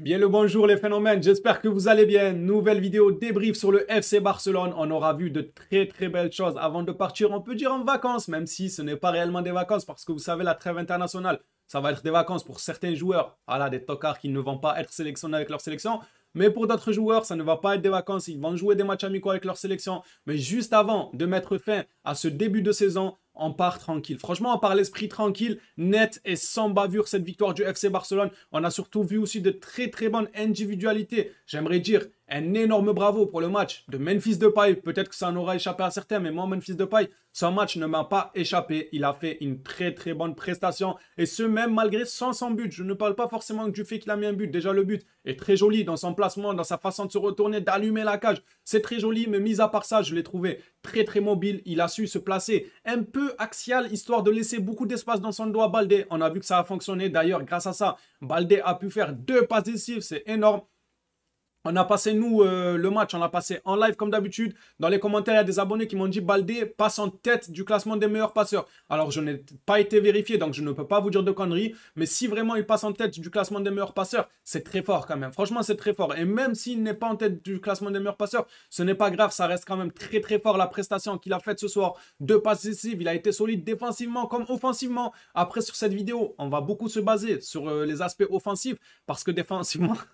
Bien le bonjour les phénomènes, j'espère que vous allez bien. Nouvelle vidéo débrief sur le FC Barcelone. On aura vu de très très belles choses avant de partir, on peut dire en vacances, même si ce n'est pas réellement des vacances parce que vous savez la trêve internationale, ça va être des vacances pour certains joueurs. Voilà, ah des tocards qui ne vont pas être sélectionnés avec leur sélection. Mais pour d'autres joueurs, ça ne va pas être des vacances. Ils vont jouer des matchs amicaux avec leur sélection. Mais juste avant de mettre fin à ce début de saison, on part tranquille. Franchement, on part l'esprit tranquille, net et sans bavure cette victoire du FC Barcelone. On a surtout vu aussi de très très bonnes individualités. J'aimerais dire un énorme bravo pour le match de Memphis Depay. Peut-être que ça en aura échappé à certains, mais moi, Memphis Depay, son match ne m'a pas échappé. Il a fait une très très bonne prestation et ce même malgré 100 buts. Je ne parle pas forcément du fait qu'il a mis un but. Déjà, le but est très joli dans son placement, dans sa façon de se retourner, d'allumer la cage. C'est très joli, mais mis à part ça, je l'ai trouvé très très mobile. Il a su se placer un peu axial, histoire de laisser beaucoup d'espace dans son doigt Balde On a vu que ça a fonctionné. D'ailleurs, grâce à ça, Balde a pu faire deux passes décisives. C'est énorme. On a passé, nous, euh, le match, on l'a passé en live comme d'habitude. Dans les commentaires, il y a des abonnés qui m'ont dit Baldé passe en tête du classement des meilleurs passeurs. Alors, je n'ai pas été vérifié, donc je ne peux pas vous dire de conneries. Mais si vraiment il passe en tête du classement des meilleurs passeurs, c'est très fort quand même. Franchement, c'est très fort. Et même s'il n'est pas en tête du classement des meilleurs passeurs, ce n'est pas grave. Ça reste quand même très, très fort la prestation qu'il a faite ce soir. Deux passes décisives. Il a été solide défensivement comme offensivement. Après, sur cette vidéo, on va beaucoup se baser sur euh, les aspects offensifs parce que défensivement.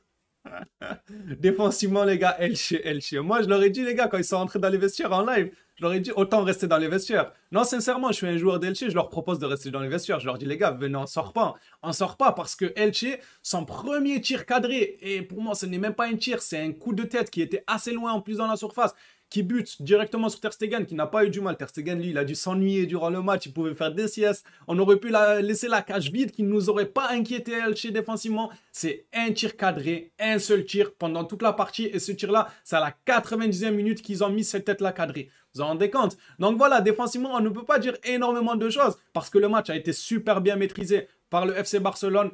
Défensivement, les gars, Elche, Elche. Moi, je leur ai dit, les gars, quand ils sont entrés dans les vestiaires en live, je leur ai dit, autant rester dans les vestiaires. Non, sincèrement, je suis un joueur d'Elche, je leur propose de rester dans les vestiaires. Je leur dis, les gars, venez, on sort pas. On sort pas parce que Elche, son premier tir cadré, et pour moi, ce n'est même pas un tir, c'est un coup de tête qui était assez loin en plus dans la surface qui bute directement sur Ter Stegen, qui n'a pas eu du mal. Ter Stegen, lui, il a dû s'ennuyer durant le match, il pouvait faire des siestes. On aurait pu laisser la cage vide, qui ne nous aurait pas inquiété Elche, défensivement. C'est un tir cadré, un seul tir pendant toute la partie. Et ce tir-là, c'est à la 90e minute qu'ils ont mis cette tête-là cadrée. Vous en rendez compte Donc voilà, défensivement, on ne peut pas dire énormément de choses parce que le match a été super bien maîtrisé par le FC Barcelone.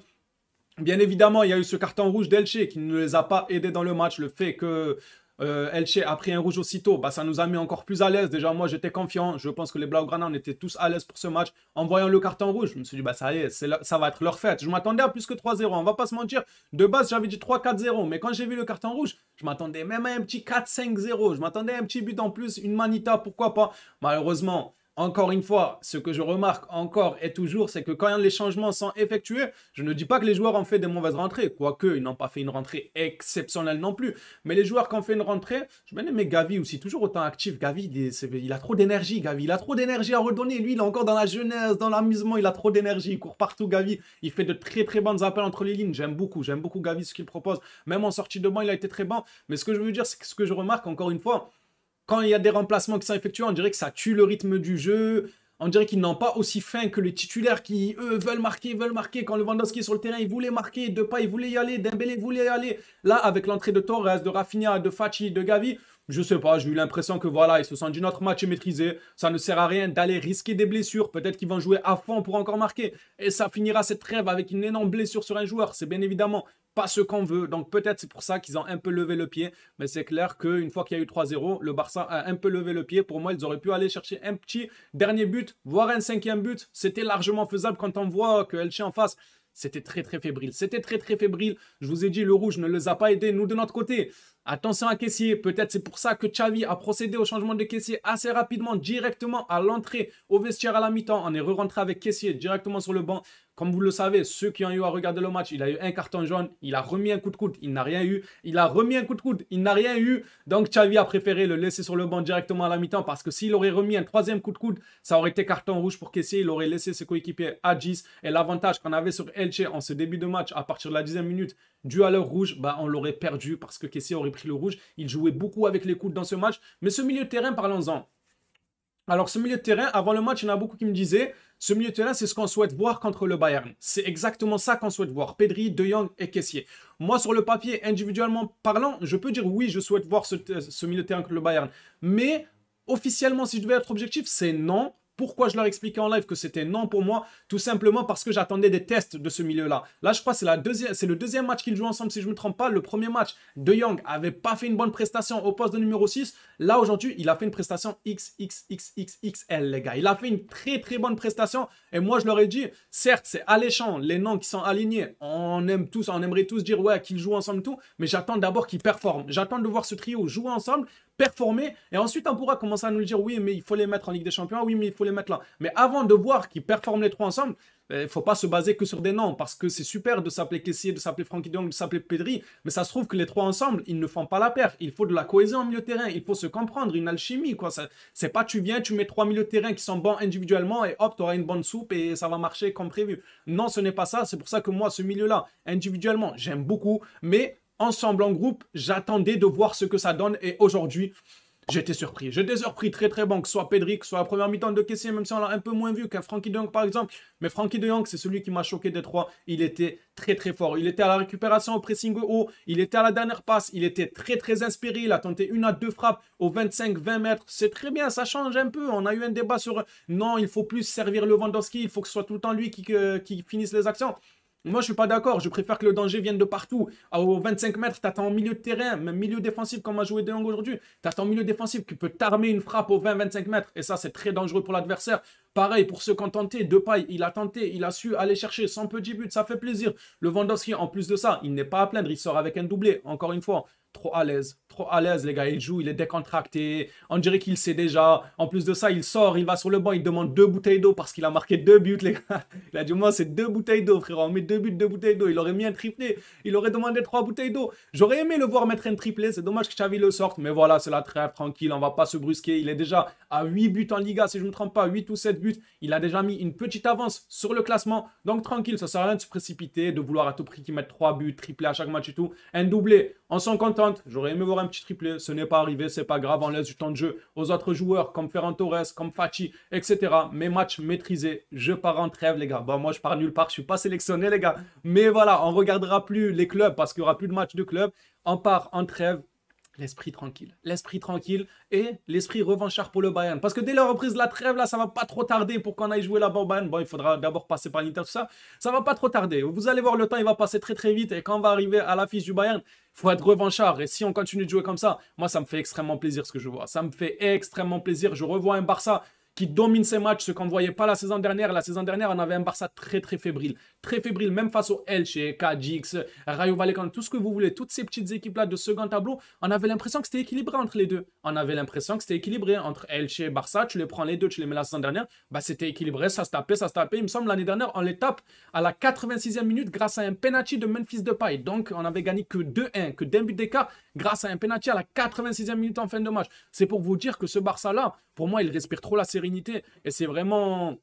Bien évidemment, il y a eu ce carton rouge d'Elche qui ne les a pas aidés dans le match. Le fait que euh, Elche a pris un rouge aussitôt. Bah, ça nous a mis encore plus à l'aise. Déjà, moi, j'étais confiant. Je pense que les Blaugrana, on était tous à l'aise pour ce match. En voyant le carton rouge, je me suis dit, bah, ça y est, ça va être leur fête. Je m'attendais à plus que 3-0. On va pas se mentir. De base, j'avais dit 3-4-0. Mais quand j'ai vu le carton rouge, je m'attendais même à un petit 4-5-0. Je m'attendais à un petit but en plus, une manita, pourquoi pas. Malheureusement, encore une fois, ce que je remarque encore et toujours, c'est que quand les changements sont effectués, je ne dis pas que les joueurs ont fait des mauvaises rentrées, quoique ils n'ont pas fait une rentrée exceptionnelle non plus. Mais les joueurs qui ont fait une rentrée, je m'en mais Gavi aussi, toujours autant actif. Gavi, il a trop d'énergie, Gavi, il a trop d'énergie à redonner. Lui, il est encore dans la jeunesse, dans l'amusement, il a trop d'énergie, il court partout, Gavi. Il fait de très très bons appels entre les lignes. J'aime beaucoup, j'aime beaucoup Gavi, ce qu'il propose. Même en sortie de banc, il a été très bon. Mais ce que je veux dire, c'est que ce que je remarque encore une fois, quand il y a des remplacements qui sont effectués, on dirait que ça tue le rythme du jeu. On dirait qu'ils n'ont pas aussi faim que les titulaires qui, eux, veulent marquer, veulent marquer. Quand Lewandowski est sur le terrain, il voulait marquer. pas, il voulait y aller. Dembélé voulait y aller. Là, avec l'entrée de Torres, de Rafinha, de Fachi, de Gavi, je sais pas, j'ai eu l'impression que voilà, ils se sont dit notre match est maîtrisé, ça ne sert à rien d'aller risquer des blessures, peut-être qu'ils vont jouer à fond pour encore marquer, et ça finira cette trêve avec une énorme blessure sur un joueur, c'est bien évidemment pas ce qu'on veut. Donc peut-être c'est pour ça qu'ils ont un peu levé le pied. Mais c'est clair qu'une fois qu'il y a eu 3-0, le Barça a un peu levé le pied. Pour moi, ils auraient pu aller chercher un petit dernier but, voire un cinquième but. C'était largement faisable quand on voit que Elche en face. C'était très très fébrile. C'était très très fébrile. Je vous ai dit, le rouge ne les a pas aidés, nous de notre côté. Attention à Caissier. Peut-être c'est pour ça que Xavi a procédé au changement de Caissier assez rapidement, directement à l'entrée au vestiaire à la mi-temps. On est re-rentré avec Caissier directement sur le banc. Comme vous le savez, ceux qui ont eu à regarder le match, il a eu un carton jaune, il a remis un coup de coude, il n'a rien eu. Il a remis un coup de coude, il n'a rien eu. Donc Xavi a préféré le laisser sur le banc directement à la mi-temps parce que s'il aurait remis un troisième coup de coude, ça aurait été carton rouge pour Kessier, Il aurait laissé ses coéquipiers à 10. Et l'avantage qu'on avait sur Elche en ce début de match, à partir de la dixième minute, dû à leur rouge, bah, on l'aurait perdu parce que Kessier aurait pris le rouge. Il jouait beaucoup avec les coudes dans ce match. Mais ce milieu de terrain, parlons-en. Alors, ce milieu de terrain, avant le match, il y en a beaucoup qui me disaient ce milieu de terrain, c'est ce qu'on souhaite voir contre le Bayern. C'est exactement ça qu'on souhaite voir. Pedri, De Jong et Kessier. Moi, sur le papier, individuellement parlant, je peux dire oui, je souhaite voir ce, ce milieu de terrain contre le Bayern. Mais officiellement, si je devais être objectif, c'est non. Pourquoi je leur expliquais en live que c'était non pour moi Tout simplement parce que j'attendais des tests de ce milieu-là. Là, je crois que c'est le deuxième match qu'ils jouent ensemble, si je ne me trompe pas. Le premier match, De Young avait pas fait une bonne prestation au poste de numéro 6. Là, aujourd'hui, il a fait une prestation XXXXXL, les gars. Il a fait une très, très bonne prestation. Et moi, je leur ai dit, certes, c'est alléchant, les noms qui sont alignés. On aime tous, on aimerait tous dire, ouais, qu'ils jouent ensemble tout. Mais j'attends d'abord qu'ils performent. J'attends de voir ce trio jouer ensemble performer. Et ensuite, on pourra commencer à nous dire oui, mais il faut les mettre en Ligue des Champions, oui, mais il faut les mettre là. Mais avant de voir qu'ils performent les trois ensemble, il faut pas se baser que sur des noms parce que c'est super de s'appeler Kessier, de s'appeler Frankie de s'appeler Pedri, mais ça se trouve que les trois ensemble, ils ne font pas la paire. Il faut de la cohésion au milieu terrain, il faut se comprendre, une alchimie quoi. C'est pas tu viens, tu mets trois milieux de terrain qui sont bons individuellement et hop, tu auras une bonne soupe et ça va marcher comme prévu. Non, ce n'est pas ça, c'est pour ça que moi ce milieu là, individuellement, j'aime beaucoup, mais ensemble en groupe, j'attendais de voir ce que ça donne. Et aujourd'hui, j'étais surpris. J'étais surpris très très bon, que soit Pedri, soit la première mi-temps de Kessié, même si on l'a un peu moins vu qu'un Frankie de Jong par exemple. Mais Frankie de Jong, c'est celui qui m'a choqué des trois. Il était très très fort. Il était à la récupération au pressing haut, il était à la dernière passe, il était très très inspiré. Il a tenté une à deux frappes au 25-20 mètres. C'est très bien, ça change un peu. On a eu un débat sur non, il faut plus servir Lewandowski, il faut que ce soit tout le temps lui qui, qui finisse les actions. Moi, je suis pas d'accord. Je préfère que le danger vienne de partout. Ah, au 25 mètres, t'attends au milieu de terrain, même milieu défensif comme a joué De Jong aujourd'hui. T'attends en milieu défensif qui peut t'armer une frappe aux 20-25 mètres. Et ça, c'est très dangereux pour l'adversaire. Pareil, pour ceux qui ont tenté, il a tenté, il a su aller chercher son petit but, ça fait plaisir. le Lewandowski, en plus de ça, il n'est pas à plaindre, il sort avec un doublé, encore une fois trop à l'aise. Trop à l'aise, les gars. Il joue, il est décontracté. On dirait qu'il sait déjà. En plus de ça, il sort, il va sur le banc, il demande deux bouteilles d'eau parce qu'il a marqué deux buts, les gars. Il a dit Moi, c'est deux bouteilles d'eau, frérot. On met deux buts, deux bouteilles d'eau. Il aurait mis un triplé. Il aurait demandé trois bouteilles d'eau. J'aurais aimé le voir mettre un triplé. C'est dommage que Xavi le sorte. Mais voilà, c'est la trêve, tranquille. On va pas se brusquer. Il est déjà à 8 buts en Liga, si je ne me trompe pas. 8 ou 7 buts. Il a déjà mis une petite avance sur le classement. Donc, tranquille, ça sert à rien de se précipiter, de vouloir à tout prix qu'il mette trois buts, triplés à chaque match et tout. Un doublé. On s'en J'aurais aimé voir un petit triplé. Ce n'est pas arrivé, c'est pas grave. On laisse du temps de jeu aux autres joueurs comme Ferran Torres, comme Fachi, etc. Mes matchs maîtrisés. Je pars en trêve, les gars. bah moi, je pars nulle part. Je suis pas sélectionné, les gars. Mais voilà, on regardera plus les clubs parce qu'il y aura plus de matchs de club. On part en trêve l'esprit tranquille. L'esprit tranquille et l'esprit revanchard pour le Bayern. Parce que dès la reprise de la trêve, là, ça va pas trop tarder pour qu'on aille jouer là-bas au Bayern. Bon, il faudra d'abord passer par l'Inter, tout ça. Ça va pas trop tarder. Vous allez voir, le temps, il va passer très très vite. Et quand on va arriver à l'affiche du Bayern, il faut être revanchard. Et si on continue de jouer comme ça, moi, ça me fait extrêmement plaisir ce que je vois. Ça me fait extrêmement plaisir. Je revois un Barça qui domine ces matchs, ce qu'on ne voyait pas la saison dernière. La saison dernière, on avait un Barça très très fébrile, très fébrile, même face au Elche, Kajix, Rayo Vallecano, tout ce que vous voulez, toutes ces petites équipes-là de second tableau, on avait l'impression que c'était équilibré entre les deux. On avait l'impression que c'était équilibré entre Elche et Barça, tu les prends les deux, tu les mets la saison dernière, bah c'était équilibré, ça se tapait, ça se tapait. Il me semble l'année dernière, on les tape à la 86e minute grâce à un penalty de Memphis Depay. Donc on avait gagné que 2-1, que d'un but d'écart grâce à un penalty à la 86e minute en fin de match. C'est pour vous dire que ce Barça-là, pour moi, il respire trop la série et c'est vraiment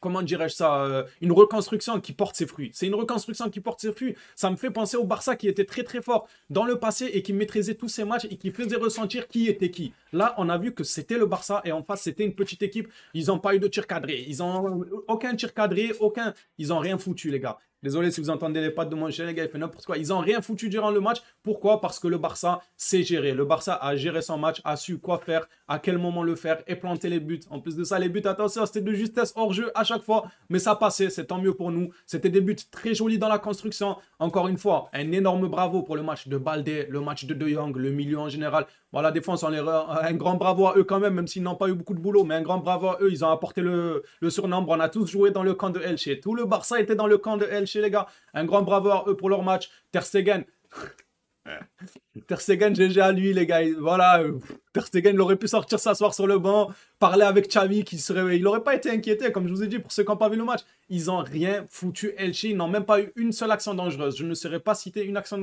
comment dirais-je ça, euh, une reconstruction qui porte ses fruits. C'est une reconstruction qui porte ses fruits. Ça me fait penser au Barça qui était très très fort dans le passé et qui maîtrisait tous ses matchs et qui faisait ressentir qui était qui. Là, on a vu que c'était le Barça et en face, c'était une petite équipe. Ils n'ont pas eu de tir cadré. Ils ont euh, aucun tir cadré, aucun. Ils n'ont rien foutu, les gars. Désolé si vous entendez les pattes de mon chien, les gars, il fait n'importe quoi. Ils n'ont rien foutu durant le match. Pourquoi Parce que le Barça s'est géré. Le Barça a géré son match, a su quoi faire, à quel moment le faire et planter les buts. En plus de ça, les buts, attention, c'était de justesse hors jeu à chaque fois. Mais ça passait, c'est tant mieux pour nous. C'était des buts très jolis dans la construction. Encore une fois, un énorme bravo pour le match de Balde, le match de De Jong, le milieu en général. Voilà, défense, en erreur, un grand bravo à eux quand même, même s'ils n'ont pas eu beaucoup de boulot. Mais un grand bravo à eux, ils ont apporté le, le surnombre. On a tous joué dans le camp de Elche. Tout le Barça était dans le camp de Elche les gars. Un grand bravo à eux pour leur match. Ter Stegen. Ter Stegen, GG à lui, les gars. Voilà. Ter l'aurait pu sortir s'asseoir sur le banc parler avec Xavi qui serait. Il n'aurait pas été inquiété, comme je vous ai dit, pour ceux qui n'ont pas vu le match. Ils n'ont rien foutu Elche. Ils n'ont même pas eu une seule action dangereuse. Je ne saurais pas citer une action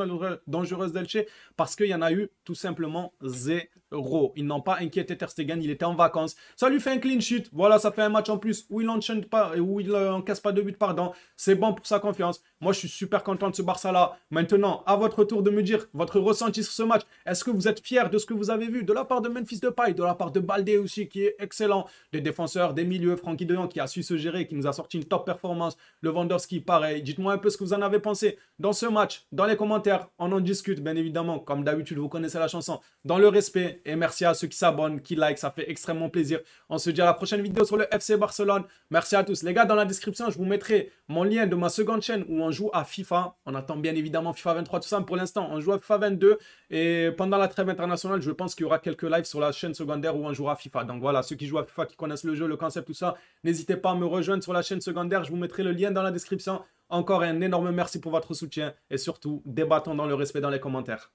dangereuse d'Elche parce qu'il y en a eu tout simplement zéro. Ils n'ont pas inquiété Ter Stegen. Il était en vacances. Ça lui fait un clean sheet. Voilà, ça fait un match en plus où il n'enchaîne pas, où il euh, casse pas de but, pardon. C'est bon pour sa confiance. Moi, je suis super content de ce Barça-là. Maintenant, à votre tour de me dire votre ressenti sur ce match. Est-ce que vous êtes fier de ce que vous avez vu de la part de Memphis Depay, de la part de Baldé aussi, qui est excellent, des défenseurs, des milieux, Francky Deyon qui a su se gérer, qui nous a sorti une top performance, le Lewandowski pareil. Dites-moi un peu ce que vous en avez pensé dans ce match, dans les commentaires, on en discute bien évidemment, comme d'habitude vous connaissez la chanson, dans le respect et merci à ceux qui s'abonnent, qui like, ça fait extrêmement plaisir. On se dit à la prochaine vidéo sur le FC Barcelone. Merci à tous. Les gars, dans la description, je vous mettrai mon lien de ma seconde chaîne où on joue à FIFA. On attend bien évidemment FIFA 23 tout ça, pour l'instant, on joue à FIFA 22 et pendant la trêve internationale, je pense qu'il y aura quelques lives sur la chaîne secondaire où on jouera à FIFA. Donc voilà, ceux qui jouent à FIFA, qui connaissent le jeu, le concept, tout ça, n'hésitez pas à me rejoindre sur la chaîne secondaire. Je vous mettrai le lien dans la description. Encore un énorme merci pour votre soutien et surtout, débattons dans le respect dans les commentaires.